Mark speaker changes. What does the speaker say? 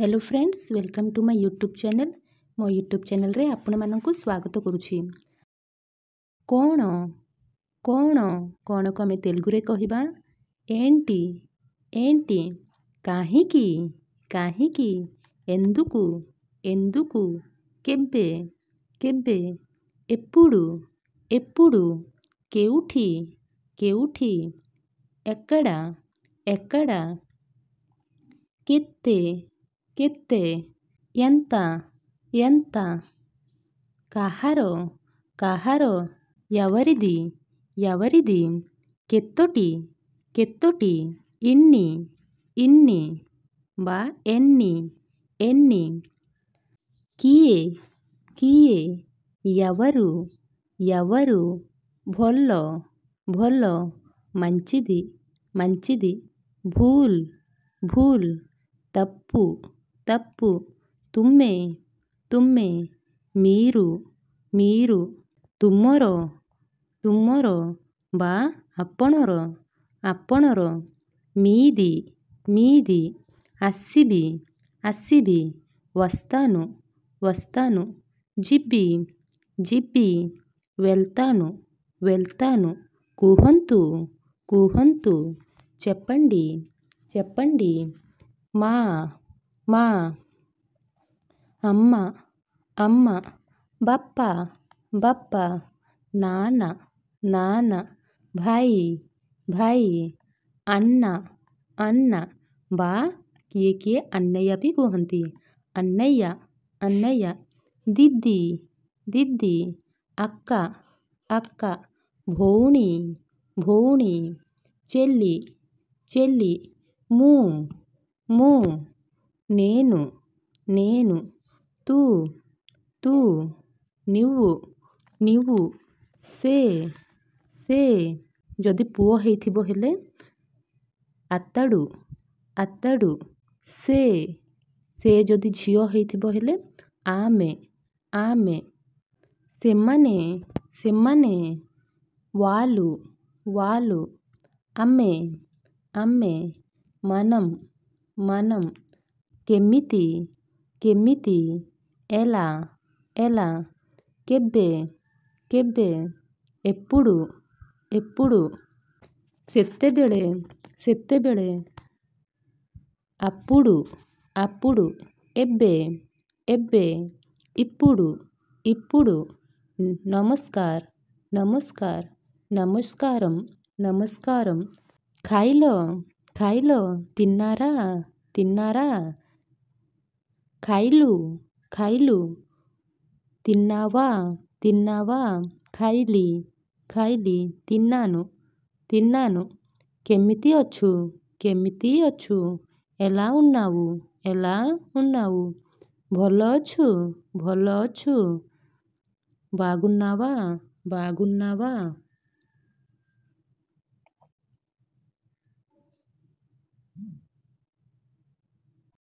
Speaker 1: hello friends welcome to my YouTube channel ମୋ YouTube ଚ୍ୟାନେଲ୍ରେ ଆପଣମାନଙ୍କୁ ସ୍ୱାଗତ କରୁଛି କ'ଣ କ'ଣ କ'ଣକୁ ଆମେ ତେଲୁଗୁରେ କହିବା ఏంటి ఏంటి କାହିଁକି କାହିଁକି ఎందుకు ఎందుకు କେବେ କେବେ ఎప్పుడు ఎప్పుడు କେଉଁଠି କେଉଁଠି ఎక్కడ ఎక్కడ କେତେ କେତେ ఎంత ఎంత କାହାର କାହାର ఎవరిది ఎవరిది କେତୋଟି କେତୋଟି ఇన్ని ఇన్ని బా ఎన్ని ఎన్ని କିଏ କିଏ ఎవరు ఎవరు ଭଲ ଭଲ మంచిది మంచిది భూల్ భూల్ తప్పు తప్పు తుమ్మె తుమ్మె మీరు మీరు ତୁମର ତୁମର ବା ଆପଣର ଆପଣର మీది మీది ଆସିବି ଆସିବି వస్తాను వస్తాను ଯିବି ଯିବି వెళ్తాను వెళ్తాను କୁହନ୍ତୁ କୁହନ୍ତୁ చెప్పండి చెప్పండి మా మా అమ్మ అమ్మ బప్ప బప్ప నాన్న నాన్న भाई भाई అన్న అన్న బాకి అన్నయ్య भी कुहंती అన్నయ్య అన్నయ్య दिद्दी दिद्दी అక్క అక్క భోణి భోణి చెల్లి చెల్లి మూ మూ నేను నేను తూ తూ ನೀವು ನೀವು ସେ ସେ ଯଦି ପୁଅ ହେଇଥିବ ହେଲେ ଆତାଡ଼ୁ ଆତାଡ଼ୁ ସେ ସେ ଯଦି ଝିଅ ହେଇଥିବ ହେଲେ ଆମେ ଆମେ ସେମାନେ ସେମାନେ ୱାଲୁ ୱାଲୁ ଆମେ ଆମେ మనం మనం କେମିତି କେମିତି ఎలా ఎలా କେବେ କେବେ ఎప్పుడు ఎప్పుడు ସେତେବେଳେ ସେତେବେଳେ అప్పుడు అప్పుడు ଏବେ ଏବେ ఇప్పుడు ఇప్పుడు ନମସ୍କାର ନମସ୍କାର నమస్కారం నమస్కారం ଖାଇଲ ଖାଇଲ తిన్నారా తిన్నారా ఖైలు ఖైలు తిన్నావా తిన్నావా ఖైలి ఖైలి తిన్నాను తిన్నాను కెమ్మితి వచ్చు కెమ్మితి వచ్చు ఎలా ఉన్నావు ఎలా ఉన్నావు ଭଲ ଅଛୁ ଭଲ ଅଛୁ బాగున్నావా బాగున్నావా